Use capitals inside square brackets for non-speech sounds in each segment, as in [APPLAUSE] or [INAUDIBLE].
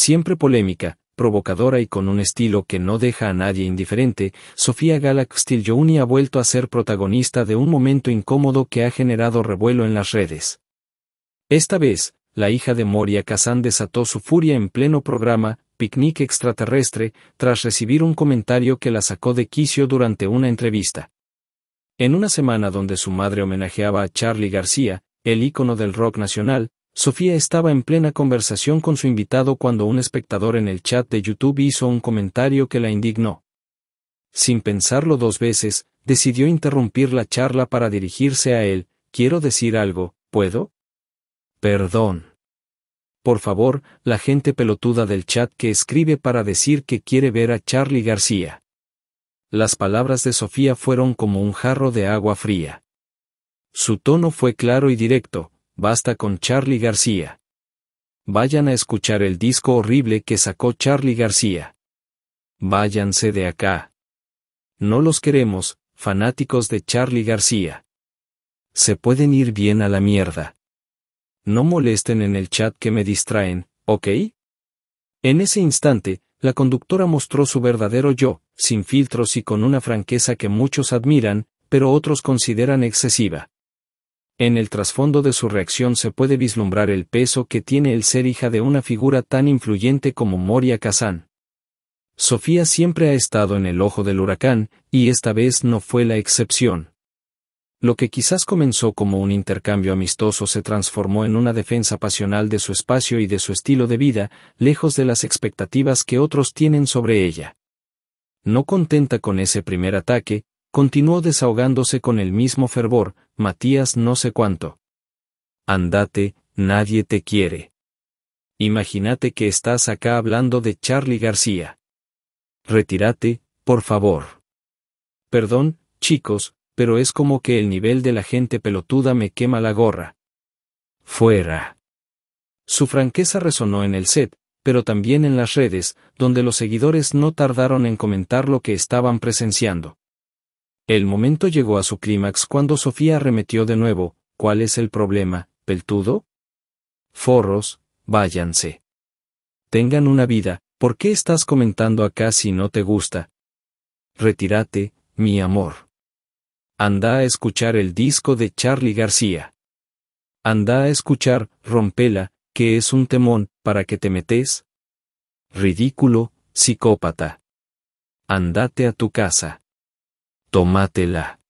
Siempre polémica, provocadora y con un estilo que no deja a nadie indiferente, Sofía Galak youni ha vuelto a ser protagonista de un momento incómodo que ha generado revuelo en las redes. Esta vez, la hija de Moria Kazan desató su furia en pleno programa, Picnic Extraterrestre, tras recibir un comentario que la sacó de quicio durante una entrevista. En una semana donde su madre homenajeaba a Charlie García, el ícono del rock nacional, Sofía estaba en plena conversación con su invitado cuando un espectador en el chat de YouTube hizo un comentario que la indignó. Sin pensarlo dos veces, decidió interrumpir la charla para dirigirse a él. Quiero decir algo, ¿puedo? Perdón. Por favor, la gente pelotuda del chat que escribe para decir que quiere ver a Charlie García. Las palabras de Sofía fueron como un jarro de agua fría. Su tono fue claro y directo, Basta con Charlie García. Vayan a escuchar el disco horrible que sacó Charlie García. Váyanse de acá. No los queremos, fanáticos de Charlie García. Se pueden ir bien a la mierda. No molesten en el chat que me distraen, ¿ok? En ese instante, la conductora mostró su verdadero yo, sin filtros y con una franqueza que muchos admiran, pero otros consideran excesiva. En el trasfondo de su reacción se puede vislumbrar el peso que tiene el ser hija de una figura tan influyente como Moria Kazan. Sofía siempre ha estado en el ojo del huracán, y esta vez no fue la excepción. Lo que quizás comenzó como un intercambio amistoso se transformó en una defensa pasional de su espacio y de su estilo de vida, lejos de las expectativas que otros tienen sobre ella. No contenta con ese primer ataque, Continuó desahogándose con el mismo fervor, Matías no sé cuánto. Andate, nadie te quiere. Imagínate que estás acá hablando de Charlie García. Retírate, por favor. Perdón, chicos, pero es como que el nivel de la gente pelotuda me quema la gorra. Fuera. Su franqueza resonó en el set, pero también en las redes, donde los seguidores no tardaron en comentar lo que estaban presenciando. El momento llegó a su clímax cuando Sofía arremetió de nuevo, ¿cuál es el problema, peltudo? Forros, váyanse. Tengan una vida, ¿por qué estás comentando acá si no te gusta? Retírate, mi amor. Anda a escuchar el disco de Charlie García. Anda a escuchar, rompela, que es un temón, para que te metes. Ridículo, psicópata. Andate a tu casa. Tómatela.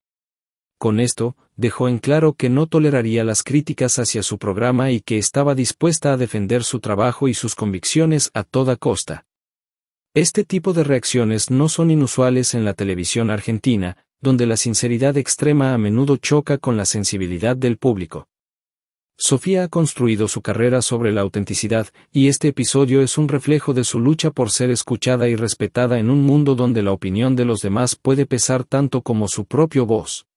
Con esto, dejó en claro que no toleraría las críticas hacia su programa y que estaba dispuesta a defender su trabajo y sus convicciones a toda costa. Este tipo de reacciones no son inusuales en la televisión argentina, donde la sinceridad extrema a menudo choca con la sensibilidad del público. Sofía ha construido su carrera sobre la autenticidad, y este episodio es un reflejo de su lucha por ser escuchada y respetada en un mundo donde la opinión de los demás puede pesar tanto como su propio voz.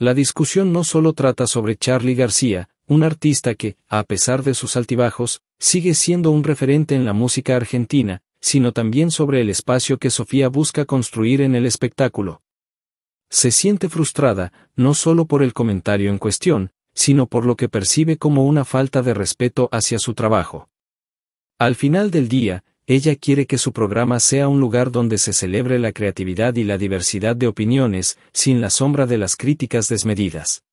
La discusión no solo trata sobre Charlie García, un artista que, a pesar de sus altibajos, sigue siendo un referente en la música argentina, sino también sobre el espacio que Sofía busca construir en el espectáculo. Se siente frustrada, no solo por el comentario en cuestión, sino por lo que percibe como una falta de respeto hacia su trabajo. Al final del día, ella quiere que su programa sea un lugar donde se celebre la creatividad y la diversidad de opiniones, sin la sombra de las críticas desmedidas.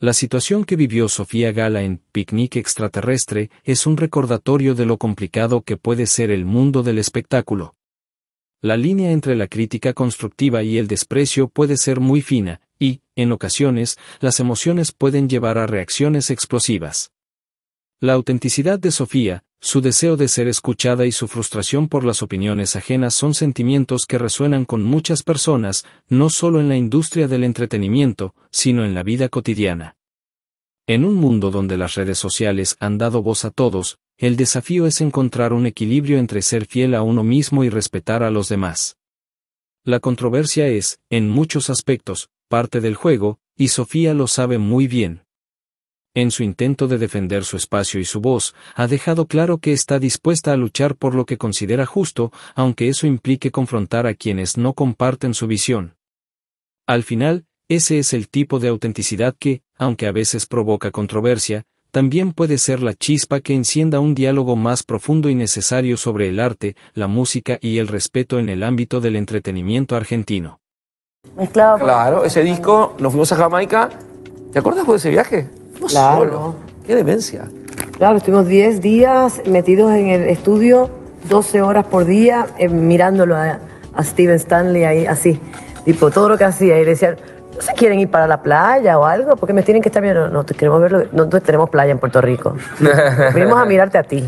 La situación que vivió Sofía Gala en Picnic Extraterrestre es un recordatorio de lo complicado que puede ser el mundo del espectáculo. La línea entre la crítica constructiva y el desprecio puede ser muy fina, y, en ocasiones, las emociones pueden llevar a reacciones explosivas. La autenticidad de Sofía, su deseo de ser escuchada y su frustración por las opiniones ajenas son sentimientos que resuenan con muchas personas, no solo en la industria del entretenimiento, sino en la vida cotidiana. En un mundo donde las redes sociales han dado voz a todos, el desafío es encontrar un equilibrio entre ser fiel a uno mismo y respetar a los demás. La controversia es, en muchos aspectos, parte del juego, y Sofía lo sabe muy bien. En su intento de defender su espacio y su voz, ha dejado claro que está dispuesta a luchar por lo que considera justo, aunque eso implique confrontar a quienes no comparten su visión. Al final, ese es el tipo de autenticidad que, aunque a veces provoca controversia, también puede ser la chispa que encienda un diálogo más profundo y necesario sobre el arte, la música y el respeto en el ámbito del entretenimiento argentino. Mezclado. Claro, ese disco, nos fuimos a Jamaica. ¿Te acuerdas de ese viaje? Fuimos claro. Qué demencia. Claro, estuvimos 10 días metidos en el estudio, 12 horas por día, eh, mirándolo a, Steven Stanley ahí, así. Tipo, todo lo que hacía. Y decían, ¿no se quieren ir para la playa o algo? Porque me tienen que estar viendo. No, queremos verlo. No tenemos playa en Puerto Rico. [LAUGHS] Venimos a mirarte a ti.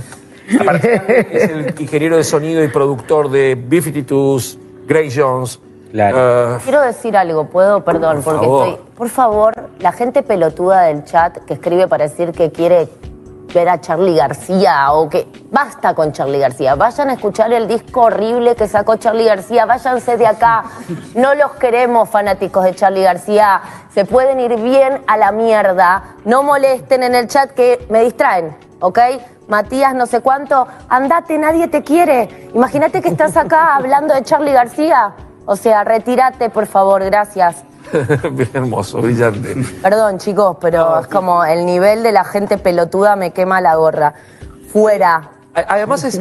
Aparte, [LAUGHS] es el ingeniero de sonido y productor de B-52, Grey Jones. Ah. Quiero decir algo, puedo, perdón, por porque favor. Por favor, la gente pelotuda del chat que escribe para decir que quiere ver a Charlie García o que. Basta con Charlie García. Vayan a escuchar el disco horrible que sacó Charlie García. Váyanse de acá. No los queremos, fanáticos de Charlie García. Se pueden ir bien a la mierda. No molesten en el chat que me distraen, ¿ok? Matías, no sé cuánto. Andate, nadie te quiere. Imagínate que estás acá hablando de Charlie García. O sea, retírate, por favor, gracias. [LAUGHS] Bien hermoso, brillante. Perdón, chicos, pero es como el nivel de la gente pelotuda me quema la gorra. Fuera. Además es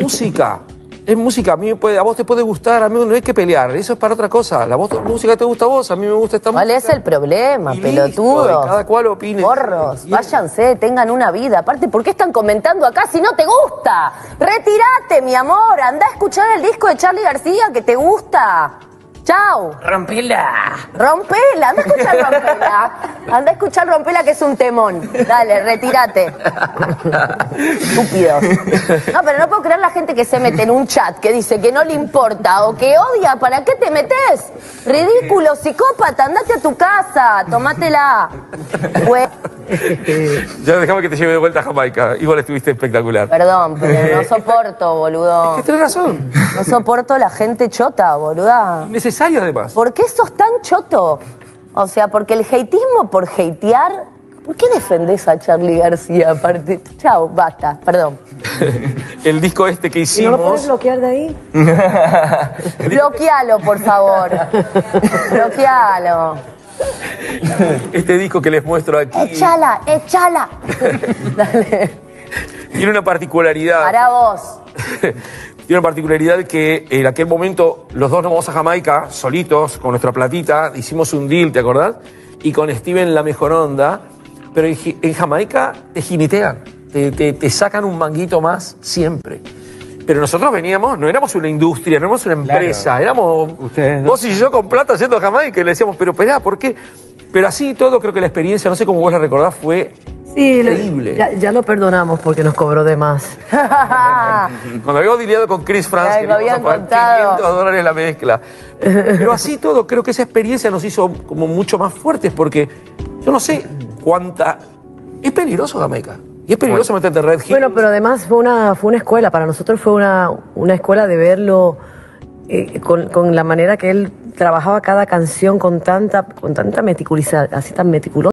música es música, a mí puede, a vos te puede gustar, a mí no hay que pelear, eso es para otra cosa. La música te gusta a vos, a mí me gusta esta música. ¿Cuál es el problema, pelotudo? Cada cual opine. Porros, váyanse, tengan una vida. Aparte, ¿por qué están comentando acá si no te gusta? Retírate, mi amor, anda a escuchar el disco de Charlie García que te gusta. Chao. Rompela. Rompela. Anda a escuchar Rompela. Anda a escuchar Rompela, que es un temón. Dale, retírate. Estúpido. No, pero no puedo creer la gente que se mete en un chat que dice que no le importa o que odia. ¿Para qué te metes? Ridículo, psicópata. Andate a tu casa. Tomátela. [LAUGHS] ya dejamos que te lleve de vuelta a Jamaica. Igual estuviste espectacular. Perdón, pero no [LAUGHS] soporto, boludo. Es que tenés razón. No soporto la gente chota, boluda. Necesario, además. ¿Por qué sos tan choto? O sea, porque el hateismo por hatear. ¿Por qué defendés a Charlie García aparte? Chao, basta, perdón. [LAUGHS] el disco este que hicimos. no lo puedes bloquear de ahí? Bloquealo, por favor. Bloquealo. [LAUGHS] Este disco que les muestro aquí. ¡Echala! ¡Echala! [LAUGHS] Tiene una particularidad. Para vos. [LAUGHS] Tiene una particularidad que en aquel momento los dos nos vamos a Jamaica solitos, con nuestra platita, hicimos un deal, ¿te acordás? Y con Steven la mejor onda, pero en, Jamaica te jinetean, te sacan un manguito más siempre. Pero nosotros veníamos, no éramos una industria, no éramos una empresa, éramos vos y yo con plata haciendo jamás y que le decíamos, pero espera, ¿por qué? Pero así todo, creo que la experiencia, no sé cómo vos la recordás, fue Increíble. Ya, lo perdonamos porque nos cobró de más. [LAUGHS] Cuando habíamos dileado con Chris Franz, que 500 dólares la mezcla. Pero así todo, creo que esa experiencia nos hizo como mucho más fuertes porque yo no sé cuánta... Es peligroso Jamaica. Y es peligroso meterte en Red Hill. Bueno, pero además fue una, fue una escuela, para nosotros fue una, una escuela de verlo eh, con, la manera que él trabajaba cada canción con tanta, con tanta así tan meticulosa.